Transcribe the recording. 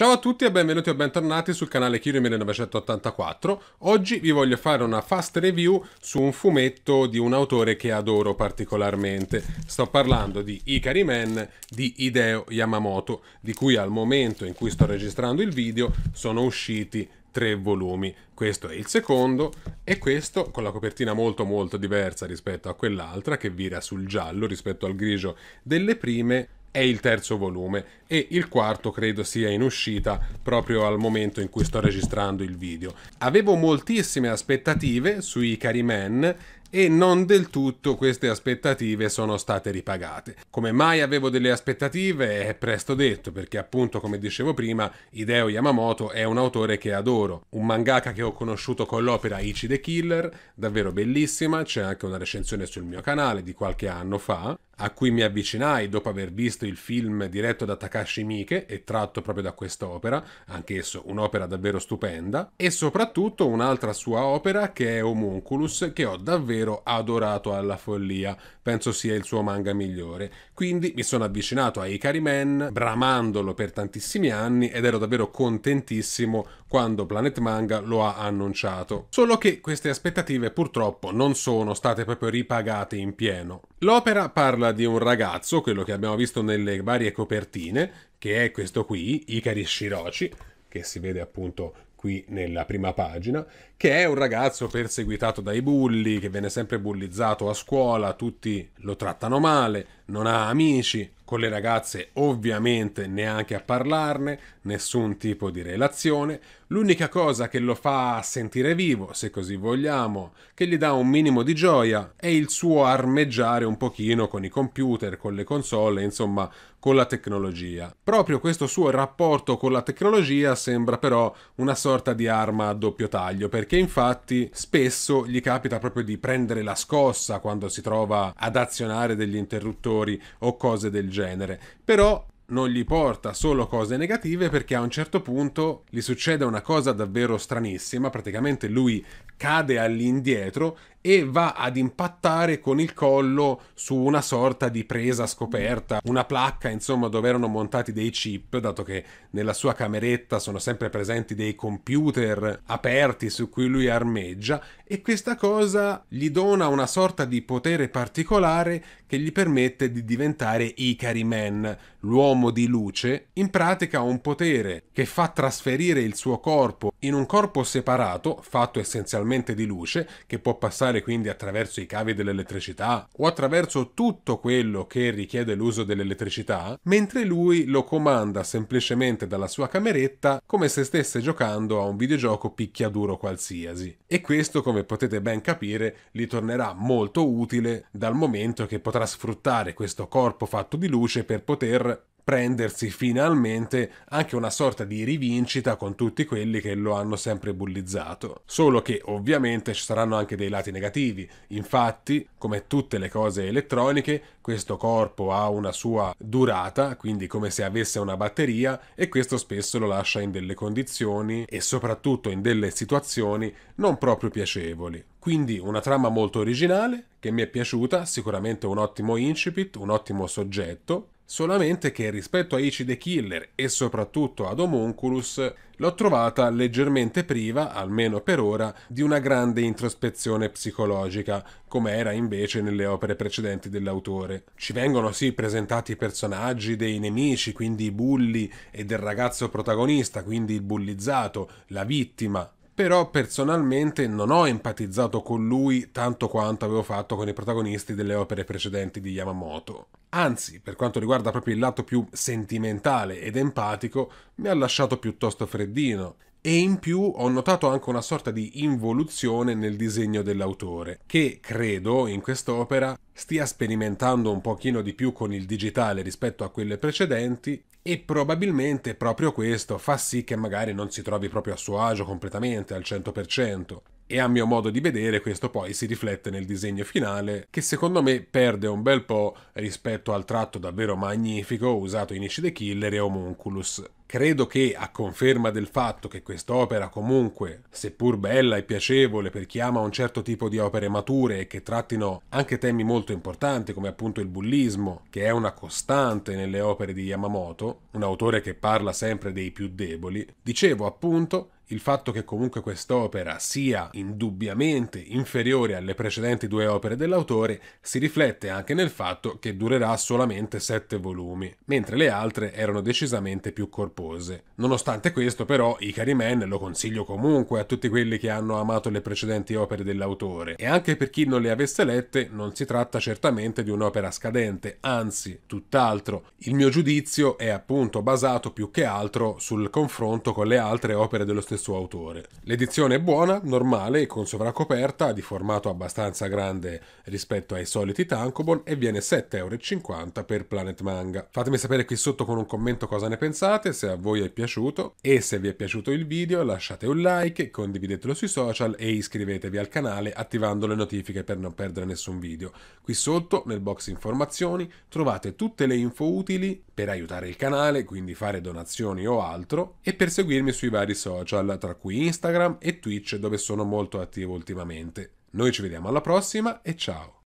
Ciao a tutti e benvenuti o bentornati sul canale Kiri 1984 Oggi vi voglio fare una fast review su un fumetto di un autore che adoro particolarmente. Sto parlando di Ikari Man di Hideo Yamamoto, di cui al momento in cui sto registrando il video sono usciti tre volumi. Questo è il secondo e questo con la copertina molto molto diversa rispetto a quell'altra che vira sul giallo rispetto al grigio delle prime è il terzo volume e il quarto credo sia in uscita proprio al momento in cui sto registrando il video. Avevo moltissime aspettative sui Carimen e non del tutto queste aspettative sono state ripagate. Come mai avevo delle aspettative è presto detto perché appunto come dicevo prima Hideo Yamamoto è un autore che adoro, un mangaka che ho conosciuto con l'opera Ichi the Killer, davvero bellissima, c'è anche una recensione sul mio canale di qualche anno fa a cui mi avvicinai dopo aver visto il film diretto da Takashi Miike e tratto proprio da quest'opera, anch'esso un'opera davvero stupenda, e soprattutto un'altra sua opera che è Homunculus, che ho davvero adorato alla follia, penso sia il suo manga migliore. Quindi mi sono avvicinato a Ikari Man, bramandolo per tantissimi anni ed ero davvero contentissimo quando Planet Manga lo ha annunciato. Solo che queste aspettative purtroppo non sono state proprio ripagate in pieno. L'opera parla di un ragazzo, quello che abbiamo visto nelle varie copertine, che è questo qui, Ikari Shirochi, che si vede appunto qui nella prima pagina, che è un ragazzo perseguitato dai bulli, che viene sempre bullizzato a scuola, tutti lo trattano male, non ha amici, con le ragazze ovviamente neanche a parlarne, nessun tipo di relazione, l'unica cosa che lo fa sentire vivo, se così vogliamo, che gli dà un minimo di gioia, è il suo armeggiare un pochino con i computer, con le console, insomma con la tecnologia. Proprio questo suo rapporto con la tecnologia sembra però una sorta di arma a doppio taglio, perché infatti spesso gli capita proprio di prendere la scossa quando si trova ad azionare degli interruttori o cose del genere genere, però non gli porta solo cose negative perché a un certo punto gli succede una cosa davvero stranissima, praticamente lui cade all'indietro e va ad impattare con il collo su una sorta di presa scoperta, una placca insomma dove erano montati dei chip, dato che nella sua cameretta sono sempre presenti dei computer aperti su cui lui armeggia e questa cosa gli dona una sorta di potere particolare che gli permette di diventare Icari Man, l'uomo di luce, in pratica ha un potere che fa trasferire il suo corpo in un corpo separato, fatto essenzialmente di luce, che può passare funzionare quindi attraverso i cavi dell'elettricità o attraverso tutto quello che richiede l'uso dell'elettricità, mentre lui lo comanda semplicemente dalla sua cameretta come se stesse giocando a un videogioco picchiaduro qualsiasi. E questo, come potete ben capire, gli tornerà molto utile dal momento che potrà sfruttare questo corpo fatto di luce per poter prendersi finalmente anche una sorta di rivincita con tutti quelli che lo hanno sempre bullizzato. Solo che ovviamente ci saranno anche dei lati negativi, infatti come tutte le cose elettroniche questo corpo ha una sua durata, quindi come se avesse una batteria e questo spesso lo lascia in delle condizioni e soprattutto in delle situazioni non proprio piacevoli. Quindi una trama molto originale che mi è piaciuta, sicuramente un ottimo incipit, un ottimo soggetto solamente che rispetto a Ichi the Killer e soprattutto ad Homunculus l'ho trovata leggermente priva, almeno per ora, di una grande introspezione psicologica, come era invece nelle opere precedenti dell'autore. Ci vengono sì presentati i personaggi dei nemici, quindi i bulli, e del ragazzo protagonista, quindi il bullizzato, la vittima, però personalmente non ho empatizzato con lui tanto quanto avevo fatto con i protagonisti delle opere precedenti di Yamamoto. Anzi, per quanto riguarda proprio il lato più sentimentale ed empatico, mi ha lasciato piuttosto freddino. E in più ho notato anche una sorta di involuzione nel disegno dell'autore, che credo in quest'opera stia sperimentando un pochino di più con il digitale rispetto a quelle precedenti e probabilmente proprio questo fa sì che magari non si trovi proprio a suo agio completamente al 100% e a mio modo di vedere questo poi si riflette nel disegno finale che secondo me perde un bel po' rispetto al tratto davvero magnifico usato in Ishide Killer e Homunculus. Credo che, a conferma del fatto che quest'opera comunque, seppur bella e piacevole per chi ama un certo tipo di opere mature e che trattino anche temi molto importanti come appunto il bullismo, che è una costante nelle opere di Yamamoto, un autore che parla sempre dei più deboli, dicevo appunto il fatto che comunque quest'opera sia indubbiamente inferiore alle precedenti due opere dell'autore si riflette anche nel fatto che durerà solamente sette volumi, mentre le altre erano decisamente più corpose. Nonostante questo però Ikari Man lo consiglio comunque a tutti quelli che hanno amato le precedenti opere dell'autore e anche per chi non le avesse lette non si tratta certamente di un'opera scadente, anzi tutt'altro. Il mio giudizio è appunto basato più che altro sul confronto con le altre opere dello stesso suo autore. L'edizione è buona, normale e con sovracoperta, di formato abbastanza grande rispetto ai soliti Tankobon e viene 7,50€ per Planet Manga. Fatemi sapere qui sotto con un commento cosa ne pensate, se a voi è piaciuto e se vi è piaciuto il video lasciate un like, condividetelo sui social e iscrivetevi al canale attivando le notifiche per non perdere nessun video. Qui sotto nel box informazioni trovate tutte le info utili per aiutare il canale, quindi fare donazioni o altro, e per seguirmi sui vari social, tra cui Instagram e Twitch dove sono molto attivo ultimamente. Noi ci vediamo alla prossima e ciao!